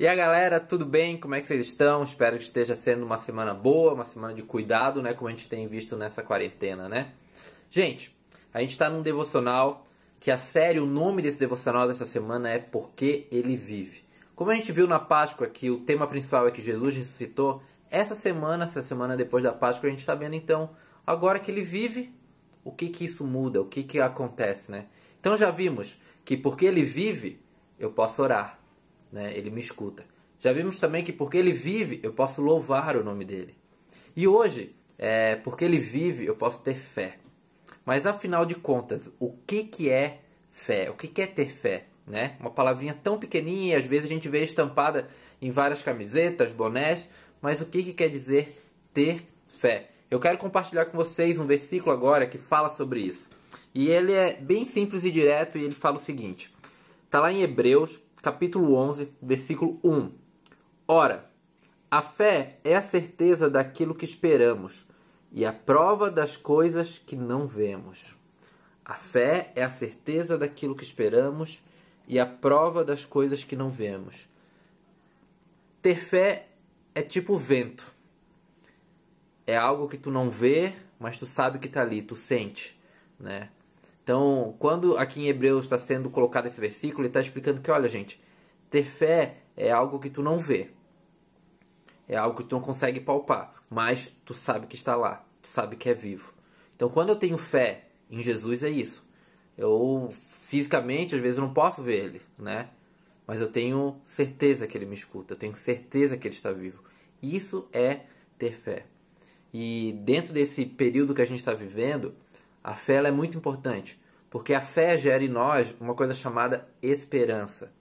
E a galera, tudo bem? Como é que vocês estão? Espero que esteja sendo uma semana boa, uma semana de cuidado, né? Como a gente tem visto nessa quarentena, né? Gente, a gente está num devocional que a série, o nome desse devocional dessa semana é Porque Ele Vive. Como a gente viu na Páscoa que o tema principal é que Jesus ressuscitou, essa semana, essa semana depois da Páscoa, a gente está vendo então, agora que ele vive, o que que isso muda, o que que acontece, né? Então já vimos que porque ele vive, eu posso orar né? ele me escuta. Já vimos também que porque ele vive, eu posso louvar o nome dele. E hoje, é, porque ele vive, eu posso ter fé. Mas afinal de contas, o que, que é fé? O que, que é ter fé? Né? Uma palavrinha tão pequenininha, às vezes a gente vê estampada em várias camisetas, bonés, mas o que, que quer dizer ter fé? Eu quero compartilhar com vocês um versículo agora que fala sobre isso. E ele é bem simples e direto e ele fala o seguinte: está lá em Hebreus capítulo 11, versículo 1. Ora, a fé é a certeza daquilo que esperamos e a prova das coisas que não vemos. A fé é a certeza daquilo que esperamos e a prova das coisas que não vemos. Ter fé é tipo vento. É algo que tu não vê, mas tu sabe que está ali, tu sente, né? Então, quando aqui em Hebreus está sendo colocado esse versículo, ele está explicando que, olha, gente, ter fé é algo que tu não vê, é algo que tu não consegue palpar, mas tu sabe que está lá, tu sabe que é vivo. Então, quando eu tenho fé em Jesus, é isso. Eu fisicamente, às vezes, eu não posso ver ele, né? Mas eu tenho certeza que ele me escuta, eu tenho certeza que ele está vivo. Isso é ter fé. E dentro desse período que a gente está vivendo, a fé é muito importante, porque a fé gera em nós uma coisa chamada esperança.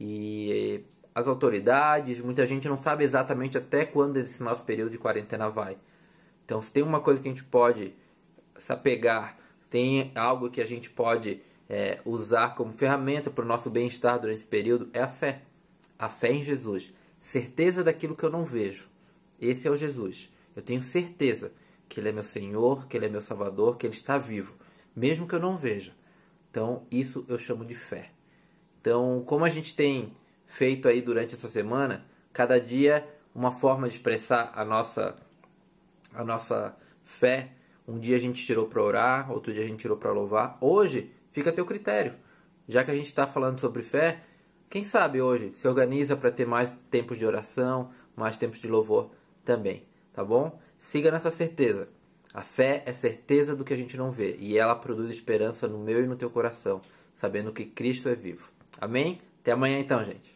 E as autoridades, muita gente não sabe exatamente até quando esse nosso período de quarentena vai. Então, se tem uma coisa que a gente pode se apegar, tem algo que a gente pode é, usar como ferramenta para o nosso bem-estar durante esse período, é a fé. A fé em Jesus. Certeza daquilo que eu não vejo. Esse é o Jesus. Eu tenho certeza que Ele é meu Senhor, que Ele é meu Salvador, que Ele está vivo, mesmo que eu não veja. Então, isso eu chamo de fé. Então, como a gente tem feito aí durante essa semana, cada dia uma forma de expressar a nossa, a nossa fé. Um dia a gente tirou para orar, outro dia a gente tirou para louvar. Hoje, fica a teu critério. Já que a gente está falando sobre fé, quem sabe hoje se organiza para ter mais tempos de oração, mais tempos de louvor também, tá bom? Siga nessa certeza. A fé é certeza do que a gente não vê, e ela produz esperança no meu e no teu coração, sabendo que Cristo é vivo. Amém? Até amanhã então, gente.